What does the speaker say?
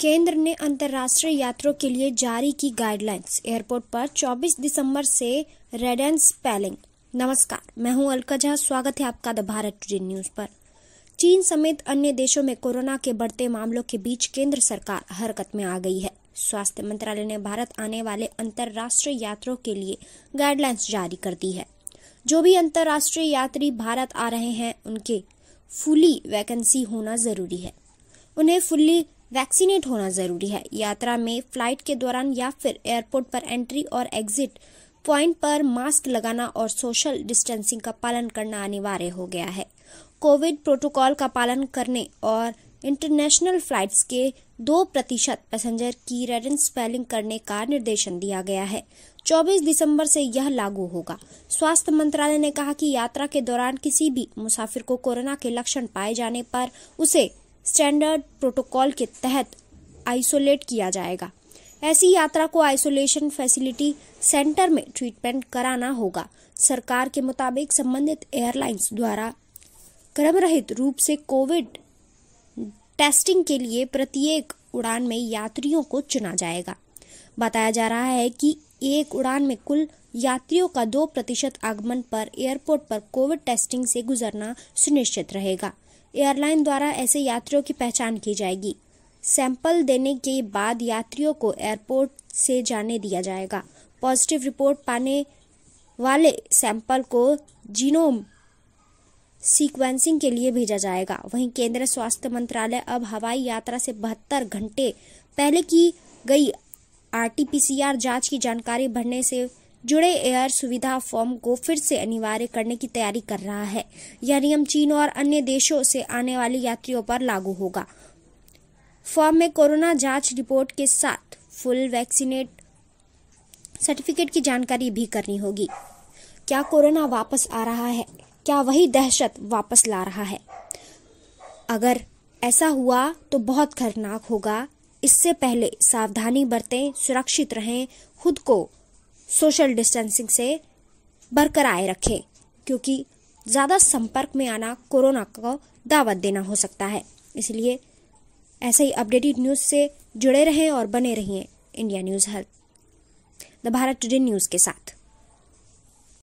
केंद्र ने अंतर्राष्ट्रीय यात्रियों के लिए जारी की गाइडलाइंस एयरपोर्ट पर 24 दिसंबर से रेड एंड स्पेलिंग नमस्कार मैं हूं अलका झा स्वागत है आपका द भारत न्यूज पर चीन समेत अन्य देशों में कोरोना के बढ़ते मामलों के बीच केंद्र सरकार हरकत में आ गई है स्वास्थ्य मंत्रालय ने भारत आने वाले अंतर्राष्ट्रीय यात्रियों के लिए गाइडलाइंस जारी कर दी है जो भी अंतर्राष्ट्रीय यात्री भारत आ रहे हैं उनके फुली वैकेंसी होना जरूरी है उन्हें फुली वैक्सीनेट होना ज़रूरी है यात्रा में फ्लाइट के दौरान या फिर एयरपोर्ट पर एंट्री और एग्जिट पॉइंट पर मास्क लगाना और सोशल डिस्टेंसिंग का पालन करना अनिवार्य हो गया है कोविड प्रोटोकॉल का पालन करने और इंटरनेशनल फ्लाइट्स के दो प्रतिशत पैसेंजर की रेडन स्पेलिंग करने का निर्देशन दिया गया है 24 दिसंबर से यह लागू होगा स्वास्थ्य मंत्रालय ने कहा कि यात्रा के दौरान किसी भी मुसाफिर को कोरोना के लक्षण पाए जाने पर उसे स्टैंडर्ड प्रोटोकॉल के तहत आइसोलेट किया जाएगा ऐसी यात्रा को आइसोलेशन फैसिलिटी सेंटर में ट्रीटमेंट कराना होगा सरकार के मुताबिक संबंधित एयरलाइंस द्वारा क्रम रहित रूप से कोविड टेस्टिंग के लिए प्रत्येक उड़ान में यात्रियों को चुना जाएगा बताया जा रहा है कि एक उड़ान में कुल यात्रियों का दो प्रतिशत आगमन पर एयरपोर्ट पर कोविड टेस्टिंग से गुजरना सुनिश्चित रहेगा एयरलाइन द्वारा ऐसे यात्रियों की पहचान की जाएगी सैंपल देने के बाद यात्रियों को एयरपोर्ट से जाने दिया जाएगा पॉजिटिव रिपोर्ट पाने वाले सैंपल को जीनोम सीक्वेंसिंग के लिए भेजा जाएगा वहीं केंद्रीय स्वास्थ्य मंत्रालय अब हवाई यात्रा से बहत्तर घंटे पहले की गई आरटीपीसीआर जांच की जानकारी भरने से जुड़े एयर सुविधा फॉर्म को फिर से अनिवार्य करने की तैयारी कर रहा है यह नियम चीन और अन्य देशों से आने वाले यात्रियों पर लागू होगा फॉर्म में कोरोना जांच रिपोर्ट के साथ फुल वैक्सीनेट सर्टिफिकेट की जानकारी भी करनी होगी क्या कोरोना वापस आ रहा है क्या वही दहशत वापस ला रहा है अगर ऐसा हुआ तो बहुत खतरनाक होगा इससे पहले सावधानी बरतें सुरक्षित रहें खुद को सोशल डिस्टेंसिंग से बरकरार रखें क्योंकि ज़्यादा संपर्क में आना कोरोना को दावत देना हो सकता है इसलिए ऐसे ही अपडेटेड न्यूज़ से जुड़े रहें और बने रहिए India News health the Bharat today news के साथ